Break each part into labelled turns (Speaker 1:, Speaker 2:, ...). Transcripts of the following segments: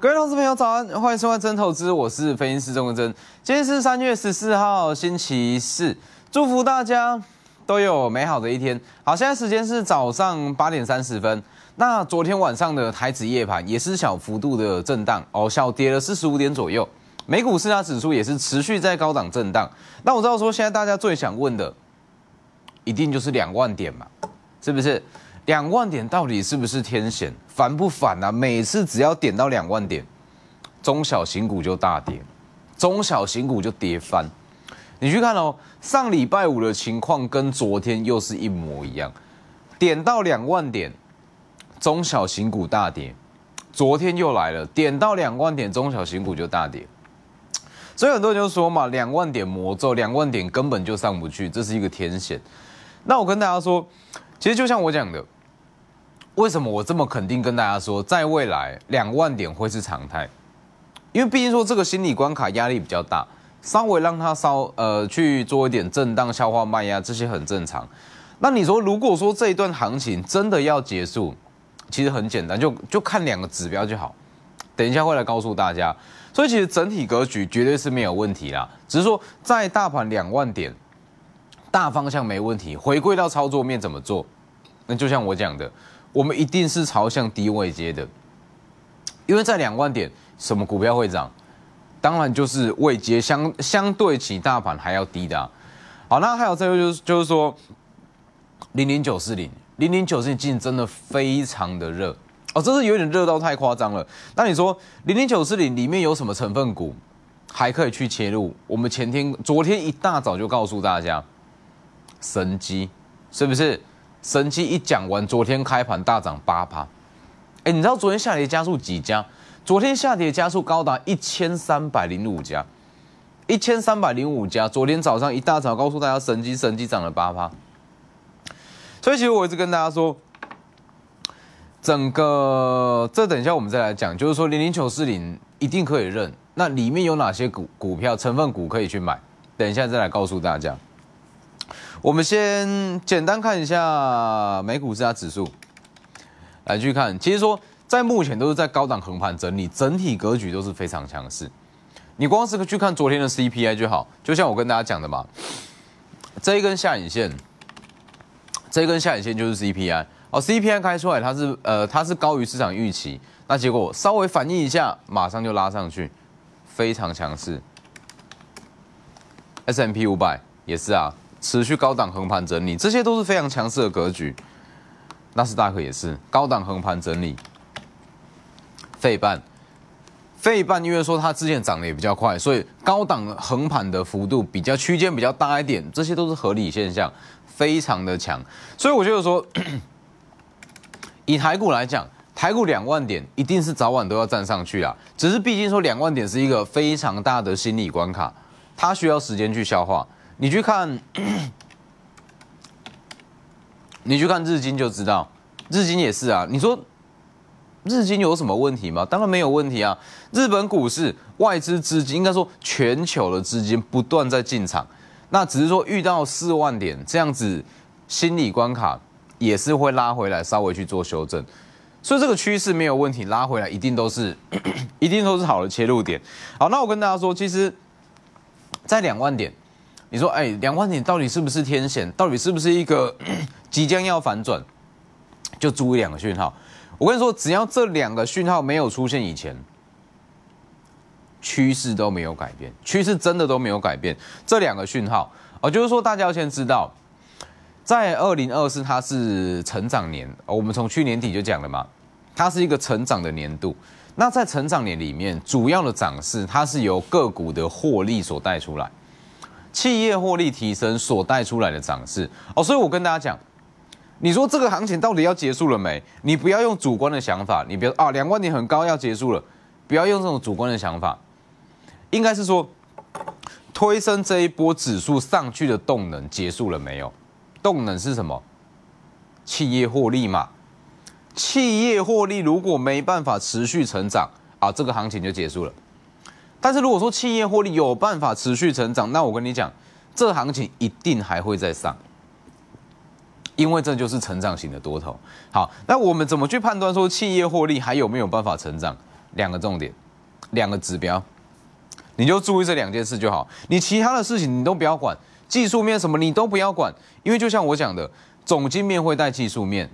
Speaker 1: 各位同事朋友早安，欢迎收看真投资，我是分析师钟国珍，今天是三月十四号星期四，祝福大家都有美好的一天。好，现在时间是早上八点三十分。那昨天晚上的台指夜盘也是小幅度的震荡，哦，小跌了四十五点左右。美股三大指数也是持续在高档震荡。那我知道说，现在大家最想问的，一定就是两万点嘛，是不是？两万点到底是不是天险，烦不烦啊？每次只要点到两万点，中小型股就大跌，中小型股就跌翻。你去看哦，上礼拜五的情况跟昨天又是一模一样，点到两万点，中小型股大跌。昨天又来了，点到两万点，中小型股就大跌。所以很多人就说嘛，两万点魔咒，两万点根本就上不去，这是一个天险。那我跟大家说，其实就像我讲的。为什么我这么肯定跟大家说，在未来两万点会是常态？因为毕竟说这个心理关卡压力比较大，稍微让它稍呃去做一点震荡消化卖压，这些很正常。那你说如果说这一段行情真的要结束，其实很简单，就就看两个指标就好。等一下会来告诉大家。所以其实整体格局绝对是没有问题啦，只是说在大盘两万点，大方向没问题。回归到操作面怎么做？那就像我讲的。我们一定是朝向低位接的，因为在两万点，什么股票会涨？当然就是位接，相相对起大盘还要低的。好，那还有这个就是，就是说，零零九四零，零零九四零，最近真的非常的热哦，这是有点热到太夸张了。那你说零零九四零里面有什么成分股还可以去切入？我们前天、昨天一大早就告诉大家，神机是不是？神机一讲完，昨天开盘大涨八趴，哎，你知道昨天下跌加速几家？昨天下跌加速高达一千三百零五家，一千三百零五家。昨天早上一大早告诉大家，神机神机涨了八趴。所以其实我一直跟大家说，整个这等一下我们再来讲，就是说零零九四零一定可以认，那里面有哪些股股票成分股可以去买？等一下再来告诉大家。我们先简单看一下美股这家指数，来去看，其实说在目前都是在高档横盘整理，整体格局都是非常强势。你光是去看昨天的 CPI 就好，就像我跟大家讲的嘛，这一根下影线，这根下影线就是 CPI 哦，CPI 开出来它是呃它是高于市场预期，那结果稍微反应一下，马上就拉上去，非常强势。S M P 五百也是啊。持续高档横盘整理，这些都是非常强势的格局。纳斯达克也是高档横盘整理。费半，费半因为说它之前涨得也比较快，所以高档横盘的幅度比较区间比较大一点，这些都是合理现象，非常的强。所以我觉得说，以台股来讲，台股两万点一定是早晚都要站上去啊。只是毕竟说两万点是一个非常大的心理关卡，它需要时间去消化。你去看，你去看日经就知道，日经也是啊。你说日经有什么问题吗？当然没有问题啊。日本股市外资资金，应该说全球的资金不断在进场，那只是说遇到四万点这样子心理关卡，也是会拉回来稍微去做修正，所以这个趋势没有问题，拉回来一定都是，一定都是好的切入点。好，那我跟大家说，其实，在两万点。你说，哎，两万点到底是不是天险？到底是不是一个 即将要反转？就注意两个讯号。我跟你说，只要这两个讯号没有出现以前，趋势都没有改变，趋势真的都没有改变。这两个讯号啊，就是说大家要先知道，在二零二四它是成长年，我们从去年底就讲了嘛，它是一个成长的年度。那在成长年里面，主要的涨势它是由个股的获利所带出来。企业获利提升所带出来的涨势哦，所以我跟大家讲，你说这个行情到底要结束了没？你不要用主观的想法，你别啊两万点很高要结束了，不要用这种主观的想法，应该是说推升这一波指数上去的动能结束了没有？动能是什么？企业获利嘛，企业获利如果没办法持续成长啊，这个行情就结束了。但是如果说企业获利有办法持续成长，那我跟你讲，这行情一定还会再上，因为这就是成长型的多头。好，那我们怎么去判断说企业获利还有没有办法成长？两个重点，两个指标，你就注意这两件事就好。你其他的事情你都不要管，技术面什么你都不要管，因为就像我讲的，总金面会带技术面。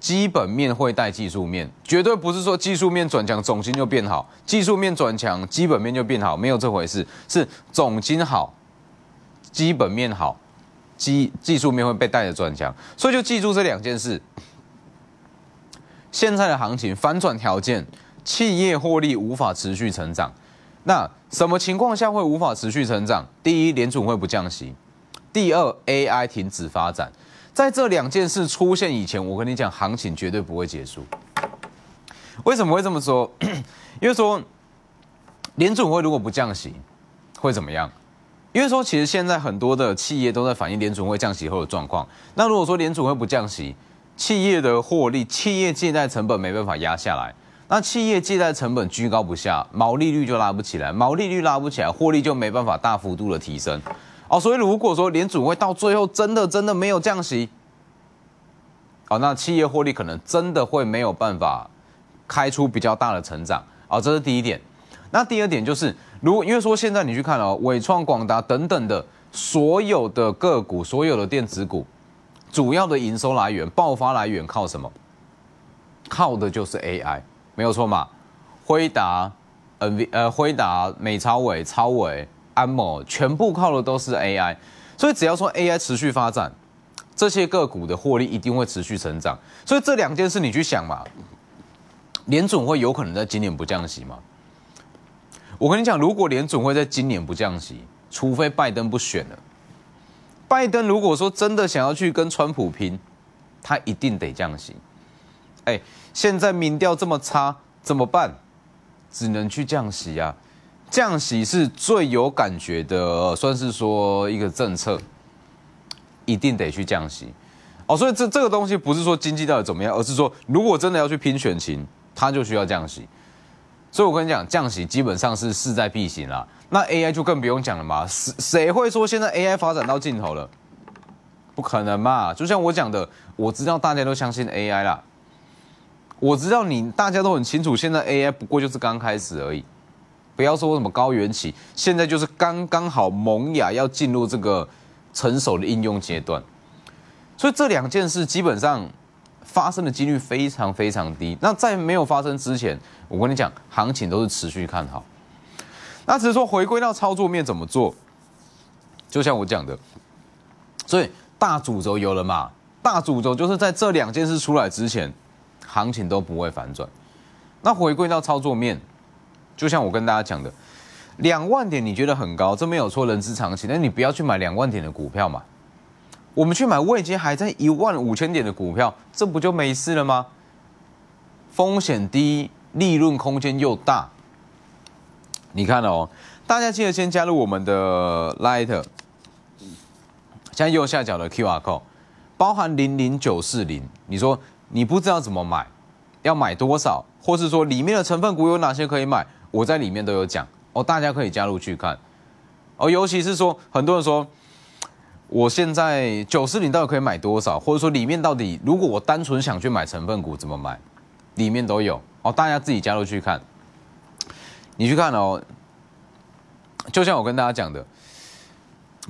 Speaker 1: 基本面会带技术面，绝对不是说技术面转强，总金就变好；技术面转强，基本面就变好，没有这回事。是总金好，基本面好，基技术面会被带着转强。所以就记住这两件事。现在的行情反转条件，企业获利无法持续成长。那什么情况下会无法持续成长？第一，联储会不降息；第二，AI 停止发展。在这两件事出现以前，我跟你讲，行情绝对不会结束。为什么会这么说？因为说，联准会如果不降息，会怎么样？因为说，其实现在很多的企业都在反映联准会降息后的状况。那如果说联准会不降息，企业的获利、企业借贷成本没办法压下来，那企业借贷成本居高不下，毛利率就拉不起来，毛利率拉不起来，获利就没办法大幅度的提升。哦，所以如果说联储会到最后真的真的没有降息，哦，那企业获利可能真的会没有办法开出比较大的成长。哦，这是第一点。那第二点就是，如因为说现在你去看了伟创、广达等等的所有的个股、所有的电子股，主要的营收来源、爆发来源靠什么？靠的就是 AI，没有错嘛？辉达、NV 呃辉达、美超伟、超伟。安某全部靠的都是 AI，所以只要说 AI 持续发展，这些个股的获利一定会持续成长。所以这两件事你去想嘛，联总会有可能在今年不降息吗？我跟你讲，如果联总会在今年不降息，除非拜登不选了。拜登如果说真的想要去跟川普拼，他一定得降息。哎，现在民调这么差，怎么办？只能去降息啊。降息是最有感觉的，算是说一个政策，一定得去降息哦。所以这这个东西不是说经济到底怎么样，而是说如果真的要去拼选情，它就需要降息。所以我跟你讲，降息基本上是势在必行啦。那 AI 就更不用讲了嘛，谁谁会说现在 AI 发展到尽头了？不可能嘛！就像我讲的，我知道大家都相信 AI 啦，我知道你大家都很清楚，现在 AI 不过就是刚开始而已。不要说什么高原起，现在就是刚刚好萌芽，要进入这个成熟的应用阶段。所以这两件事基本上发生的几率非常非常低。那在没有发生之前，我跟你讲，行情都是持续看好。那只是说回归到操作面怎么做，就像我讲的，所以大主轴有了嘛？大主轴就是在这两件事出来之前，行情都不会反转。那回归到操作面。就像我跟大家讲的，两万点你觉得很高，这没有错，人之常情。但你不要去买两万点的股票嘛，我们去买位阶还在一万五千点的股票，这不就没事了吗？风险低，利润空间又大。你看哦，大家记得先加入我们的 Light，像右下角的 QR code，包含零零九四零。你说你不知道怎么买，要买多少，或是说里面的成分股有哪些可以买？我在里面都有讲哦，大家可以加入去看哦，尤其是说很多人说，我现在九四零到底可以买多少，或者说里面到底如果我单纯想去买成分股怎么买，里面都有哦，大家自己加入去看。你去看哦，就像我跟大家讲的，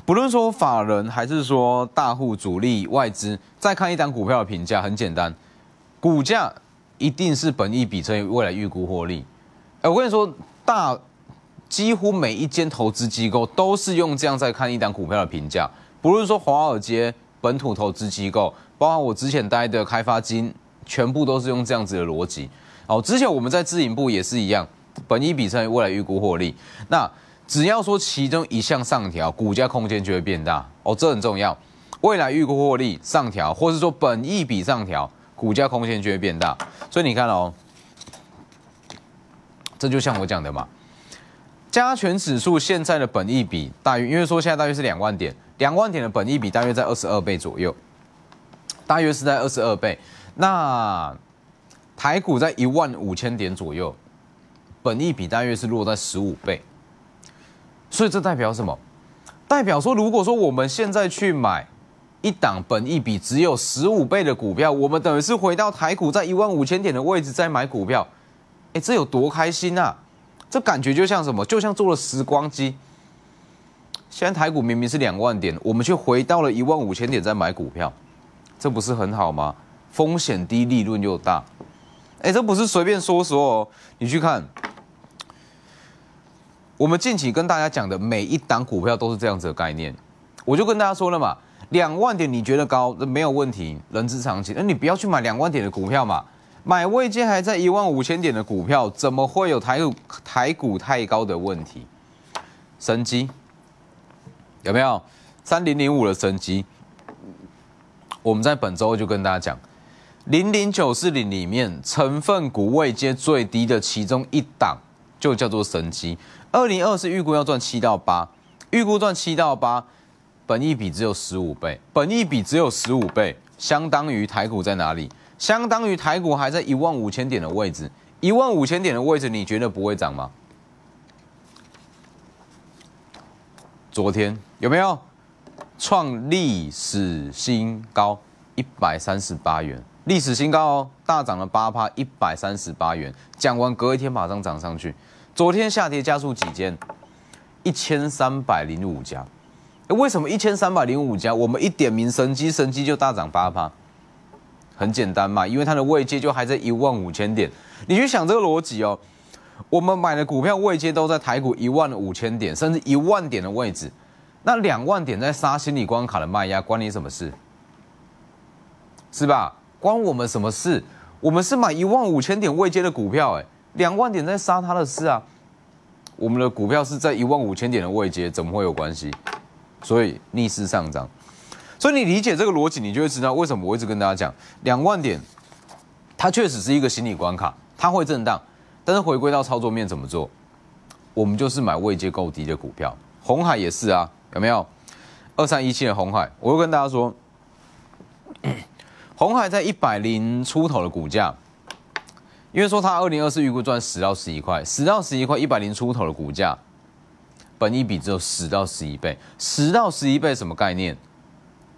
Speaker 1: 不论说法人还是说大户、主力、外资再看一张股票的评价很简单，股价一定是本益比乘以未来预估获利。我跟你说，大几乎每一间投资机构都是用这样在看一档股票的评价，不论是说华尔街本土投资机构，包括我之前待的开发金，全部都是用这样子的逻辑。哦，之前我们在自营部也是一样，本益比成为未来预估获利。那只要说其中一项上调，股价空间就会变大。哦，这很重要，未来预估获利上调，或是说本益比上调，股价空间就会变大。所以你看哦。这就像我讲的嘛，加权指数现在的本益比大约，因为说现在大约是两万点，两万点的本益比大约在二十二倍左右，大约是在二十二倍。那台股在一万五千点左右，本益比大约是落在十五倍。所以这代表什么？代表说，如果说我们现在去买一档本益比只有十五倍的股票，我们等于是回到台股在一万五千点的位置再买股票。哎，这有多开心啊！这感觉就像什么？就像做了时光机。现在台股明明是两万点，我们却回到了一万五千点在买股票，这不是很好吗？风险低，利润又大。哎，这不是随便说说哦。你去看，我们近期跟大家讲的每一档股票都是这样子的概念。我就跟大家说了嘛，两万点你觉得高，没有问题，人之常情。那你不要去买两万点的股票嘛。买位接还在一万五千点的股票，怎么会有台股台股太高的问题？神机有没有三零零五的神机？我们在本周就跟大家讲，零零九四零里面成分股位阶最低的其中一档，就叫做神机。二零二是预估要赚七到八，预估赚七到八，本益比只有十五倍，本益比只有十五倍，相当于台股在哪里？相当于台股还在一万五千点的位置，一万五千点的位置，你觉得不会涨吗？昨天有没有创历史新高？一百三十八元，历史新高哦，大涨了八趴，一百三十八元。讲完隔一天马上涨上去，昨天下跌加速几间，一千三百零五家。为什么一千三百零五家？我们一点名，神机神机就大涨八趴。很简单嘛，因为它的位阶就还在一万五千点，你去想这个逻辑哦。我们买的股票位阶都在台股一万五千点，甚至一万点的位置，那两万点在杀心理关卡的卖压，关你什么事？是吧？关我们什么事？我们是买一万五千点位阶的股票，哎，两万点在杀他的事啊。我们的股票是在一万五千点的位阶，怎么会有关系？所以逆势上涨。所以你理解这个逻辑，你就会知道为什么我一直跟大家讲两万点，它确实是一个心理关卡，它会震荡。但是回归到操作面怎么做？我们就是买位阶够低的股票，红海也是啊，有没有？二三一七的红海，我又跟大家说，红海在一百零出头的股价，因为说它二零二四预估赚十到十一块，十到十一块一百零出头的股价，本一比只有十到十一倍，十到十一倍什么概念？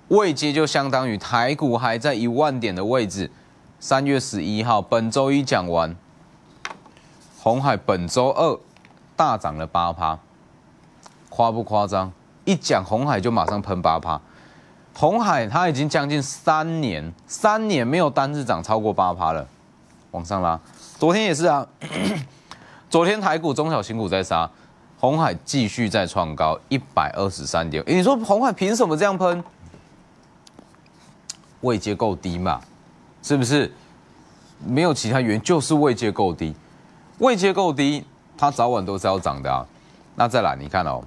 Speaker 1: 未接就相当于台股还在一万点的位置。三月十一号，本周一讲完，红海本周二大涨了八趴，夸不夸张？一讲红海就马上喷八趴。红海它已经将近三年，三年没有单日涨超过八趴了，往上拉。昨天也是啊，昨天台股中小型股在杀，红海继续在创高，一百二十三点。你说红海凭什么这样喷？位阶够低嘛，是不是？没有其他原因，就是位阶够低。位阶够低，它早晚都是要涨的啊。那再来，你看哦，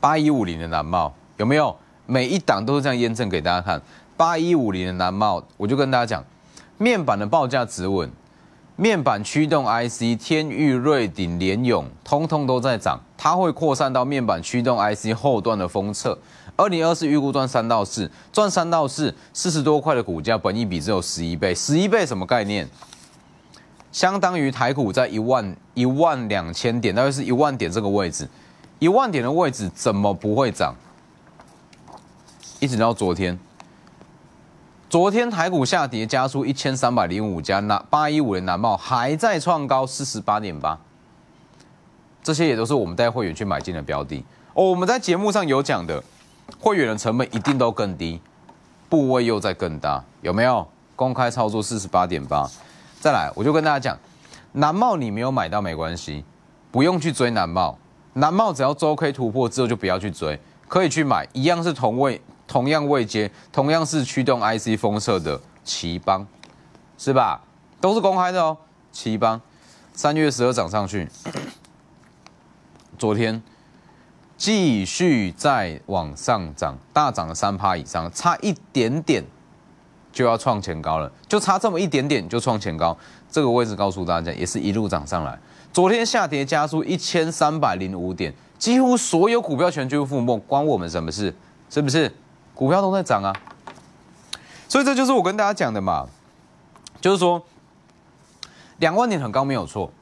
Speaker 1: 八一五零的蓝帽有没有？每一档都是这样验证给大家看。八一五零的蓝帽，我就跟大家讲，面板的报价止稳。面板驱动 IC，天域瑞鼎、联永通通都在涨。它会扩散到面板驱动 IC 后段的封测。二零二四预估赚三到四，赚三到四，四十多块的股价，本一比只有十一倍。十一倍什么概念？相当于台股在一万、一万两千点，大约是一万点这个位置。一万点的位置怎么不会涨？一直到昨天。昨天台股下跌，加速一千三百零五家，那八一五的南茂还在创高四十八点八，这些也都是我们带会员去买进的标的哦。我们在节目上有讲的，会员的成本一定都更低，部位又在更大，有没有？公开操作四十八点八，再来我就跟大家讲，南茂你没有买到没关系，不用去追南茂，南茂只要周 K 突破之后就不要去追，可以去买，一样是同位。同样未接，同样是驱动 I C 封设的奇邦，是吧？都是公开的哦。奇邦三月十二涨上去，昨天继续再往上涨，大涨了三趴以上，差一点点就要创前高了，就差这么一点点就创前高。这个位置告诉大家，也是一路涨上来。昨天下跌加速一千三百零五点，几乎所有股票全军覆没，关我们什么事？是不是？股票都在涨啊，所以这就是我跟大家讲的嘛，就是说两万点很高没有错，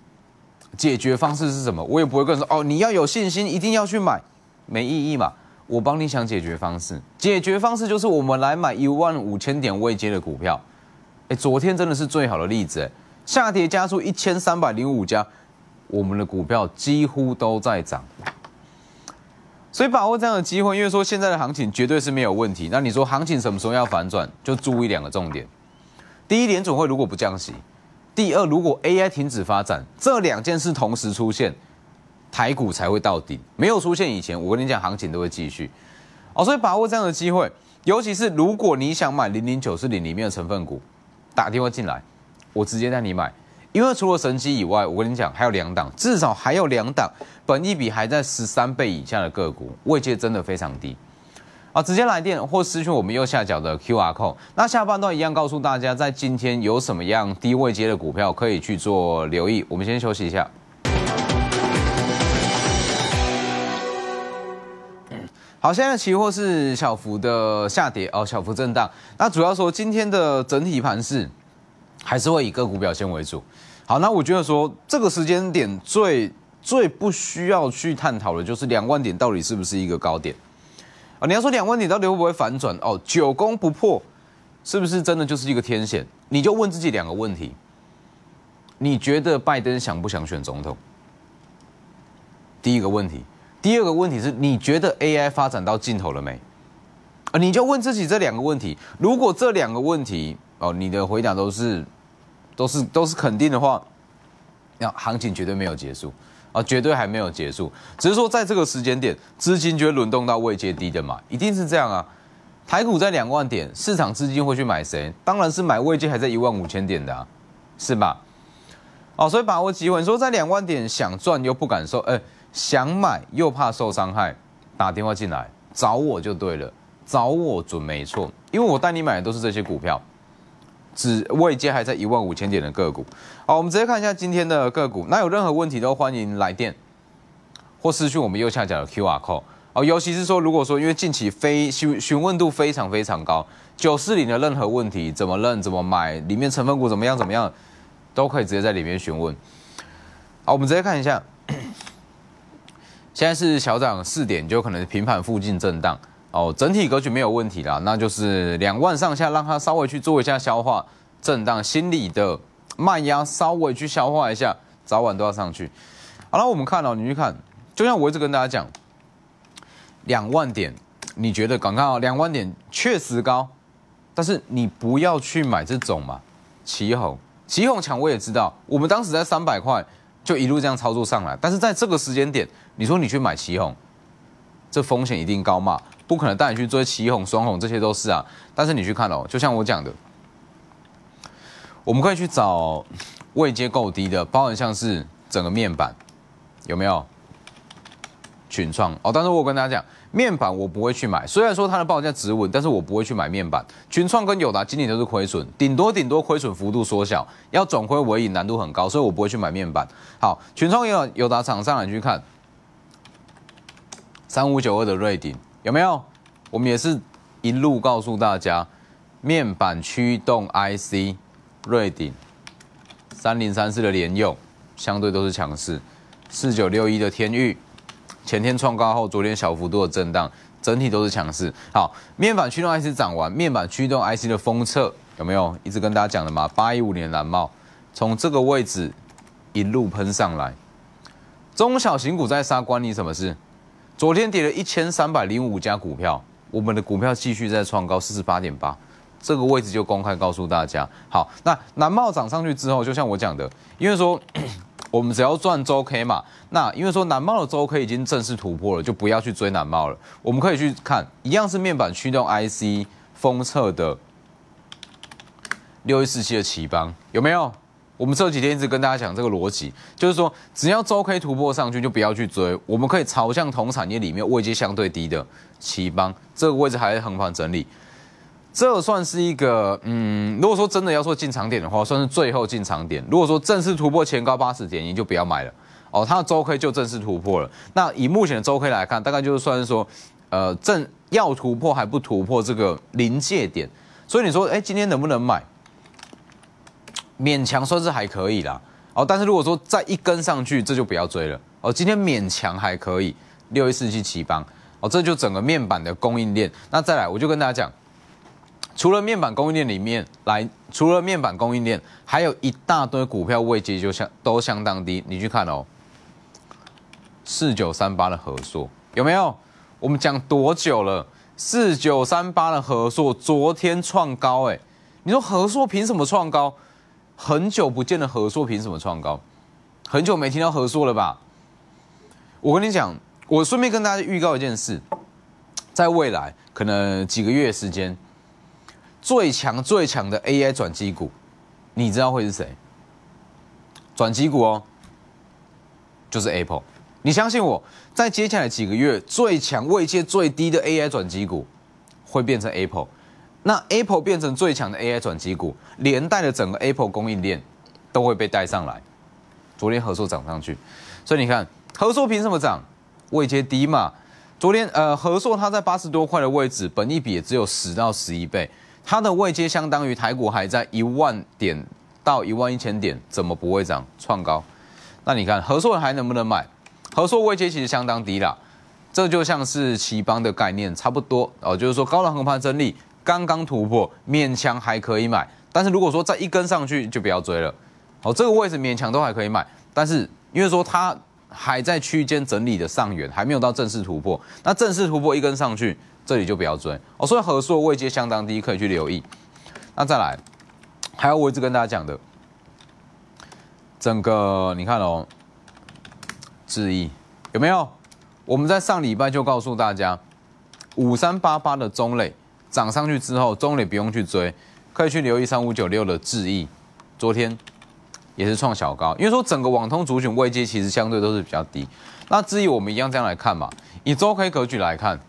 Speaker 1: 解决方式是什么？我也不会跟人说哦，你要有信心，一定要去买，没意义嘛。我帮你想解决方式，解决方式就是我们来买一万五千点未接的股票。哎，昨天真的是最好的例子，下跌加速一千三百零五家，我们的股票几乎都在涨。所以把握这样的机会，因为说现在的行情绝对是没有问题。那你说行情什么时候要反转，就注意两个重点：第一点，总会如果不降息；第二，如果 AI 停止发展，这两件事同时出现，台股才会到底。没有出现以前，我跟你讲，行情都会继续。哦，所以把握这样的机会，尤其是如果你想买零零九四零里面的成分股，打电话进来，我直接带你买。因为除了神机以外，我跟你讲，还有两档，至少还有两档，本益比还在十三倍以下的个股，位阶真的非常低。啊，直接来电或私讯我们右下角的 QR Code。那下半段一样告诉大家，在今天有什么样低位阶的股票可以去做留意。我们先休息一下。好，现在的期货是小幅的下跌哦，小幅震荡。那主要说今天的整体盘势。还是会以个股表现为主。好，那我觉得说这个时间点最最不需要去探讨的，就是两万点到底是不是一个高点啊？你要说两万点到底会不会反转？哦，久攻不破，是不是真的就是一个天险？你就问自己两个问题：你觉得拜登想不想选总统？第一个问题，第二个问题是你觉得 AI 发展到尽头了没？啊，你就问自己这两个问题。如果这两个问题哦，你的回答都是。都是都是肯定的话，那行情绝对没有结束啊，绝对还没有结束，只是说在这个时间点，资金就会轮动到未接低的嘛，一定是这样啊。台股在两万点，市场资金会去买谁？当然是买未接还在一万五千点的啊，是吧？哦，所以把握机会，说在两万点想赚又不敢受，哎，想买又怕受伤害，打电话进来找我就对了，找我准没错，因为我带你买的都是这些股票。只未接还在一万五千点的个股，好，我们直接看一下今天的个股。那有任何问题都欢迎来电或私讯我们右下角的 QR code。哦，尤其是说，如果说因为近期非询询问度非常非常高，九四零的任何问题，怎么认、怎么买，里面成分股怎么样、怎么样，都可以直接在里面询问。好，我们直接看一下，现在是小涨四点，就可能平盘附近震荡。哦，整体格局没有问题啦，那就是两万上下，让它稍微去做一下消化震荡心理的慢压，稍微去消化一下，早晚都要上去。好了，我们看哦，你去看，就像我一直跟大家讲，两万点，你觉得刚刚哦，两万点确实高，但是你不要去买这种嘛，旗红，旗红强我也知道，我们当时在三百块就一路这样操作上来，但是在这个时间点，你说你去买旗红，这风险一定高嘛？不可能带你去追旗红双红，这些都是啊。但是你去看哦，就像我讲的，我们可以去找位接够低的，包含像是整个面板，有没有？群创哦，但是我有跟大家讲，面板我不会去买。虽然说它的报价止稳，但是我不会去买面板。群创跟友达今年都是亏损，顶多顶多亏损幅度缩小，要转亏为盈难度很高，所以我不会去买面板。好，群创也有友达厂商，你去看三五九二的瑞鼎。有没有？我们也是一路告诉大家，面板驱动 I C，瑞鼎，三零三四的连用，相对都是强势。四九六一的天域，前天创高后，昨天小幅度的震荡，整体都是强势。好，面板驱动 I C 涨完，面板驱动 I C 的封测有没有？一直跟大家讲的嘛，八一五年蓝帽，从这个位置一路喷上来。中小型股在杀，关你什么事？昨天跌了一千三百零五家股票，我们的股票继续在创高四十八点八，这个位置就公开告诉大家。好，那南茂涨上去之后，就像我讲的，因为说 我们只要赚周 K 嘛，那因为说南茂的周 K 已经正式突破了，就不要去追南茂了。我们可以去看，一样是面板驱动 IC 封测的六一四七的奇邦有没有？我们这几天一直跟大家讲这个逻辑，就是说只要周 K 突破上去就不要去追，我们可以朝向同产业里面位置相对低的七邦，这个位置还是横盘整理，这算是一个嗯，如果说真的要说进场点的话，算是最后进场点。如果说正式突破前高八十点，你就不要买了哦，它的周 K 就正式突破了。那以目前的周 K 来看，大概就是算是说，呃，正要突破还不突破这个临界点，所以你说，哎，今天能不能买？勉强算是还可以啦，哦，但是如果说再一根上去，这就不要追了。哦，今天勉强还可以，六一四七七八，哦，这就整个面板的供应链。那再来，我就跟大家讲，除了面板供应链里面来，除了面板供应链，还有一大堆股票位阶就相都相当低。你去看哦，四九三八的合作有没有？我们讲多久了？四九三八的合作昨天创高，哎，你说合作凭什么创高？很久不见的何作凭什么创高？很久没听到何作了吧？我跟你讲，我顺便跟大家预告一件事，在未来可能几个月时间，最强最强的 AI 转机股，你知道会是谁？转机股哦，就是 Apple。你相信我，在接下来几个月，最强位阶最低的 AI 转机股，会变成 Apple。那 Apple 变成最强的 AI 转机股，连带的整个 Apple 供应链都会被带上来。昨天合作涨上去，所以你看合硕凭什么涨？位阶低嘛。昨天呃合硕它在八十多块的位置，本一比也只有十到十一倍，它的位阶相当于台股还在一万点到一万一千点，怎么不会涨创高？那你看合作还能不能买？合作位阶其实相当低了，这就像是奇邦的概念差不多哦，就是说高量横盘整理。刚刚突破，勉强还可以买，但是如果说再一根上去，就不要追了。好，这个位置勉强都还可以买，但是因为说它还在区间整理的上缘，还没有到正式突破。那正式突破一根上去，这里就不要追。哦，所以合作位阶相当低，可以去留意。那再来，还有我一直跟大家讲的，整个你看哦，智疑有没有？我们在上礼拜就告诉大家，五三八八的中类。涨上去之后，中磊不用去追，可以去留意三五九六的智易，昨天也是创小高，因为说整个网通族群位阶其实相对都是比较低。那智易我们一样这样来看嘛，以周 K 格局来看，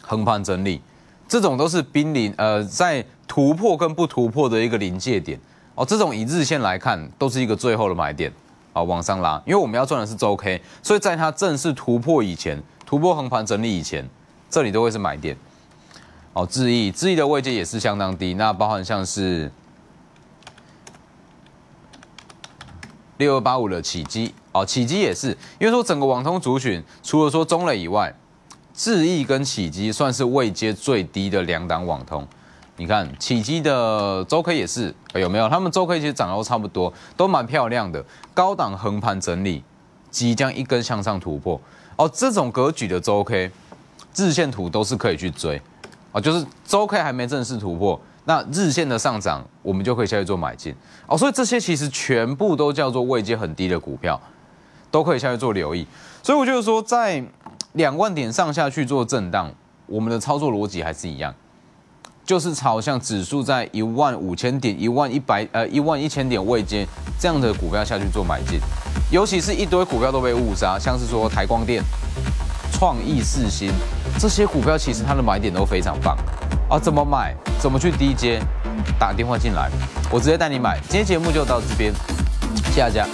Speaker 1: 横盘整理，这种都是濒临呃在突破跟不突破的一个临界点哦。这种以日线来看都是一个最后的买点啊，往上拉，因为我们要赚的是周 K，所以在它正式突破以前，突破横盘整理以前，这里都会是买点。好，智易智易的位阶也是相当低，那包含像是六二八五的起基，哦，起基也是，因为说整个网通族群除了说中磊以外，智易跟起基算是位阶最低的两档网通。你看起基的周 K 也是有没有？他们周 K 其实涨都差不多，都蛮漂亮的。高档横盘整理，即将一根向上突破，哦，这种格局的周 K 日线图都是可以去追。就是周 K 还没正式突破，那日线的上涨，我们就可以下去做买进哦。所以这些其实全部都叫做位阶很低的股票，都可以下去做留意。所以我觉得说，在两万点上下去做震荡，我们的操作逻辑还是一样，就是朝向指数在一万五千点、一万一百呃、一万一千点位阶这样的股票下去做买进，尤其是一堆股票都被误杀，像是说台光电。创意四新，这些股票其实它的买点都非常棒啊！怎么买？怎么去低接？打电话进来，我直接带你买。今天节目就到这边，谢谢大家。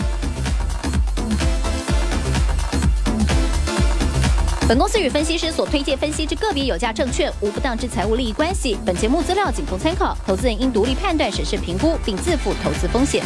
Speaker 1: 本公司与分析师所推荐分析之个别有价证券无不当之财务利益关系。本节目资料仅供参考，投资人应独立判断、审慎评估，并自负投资风险。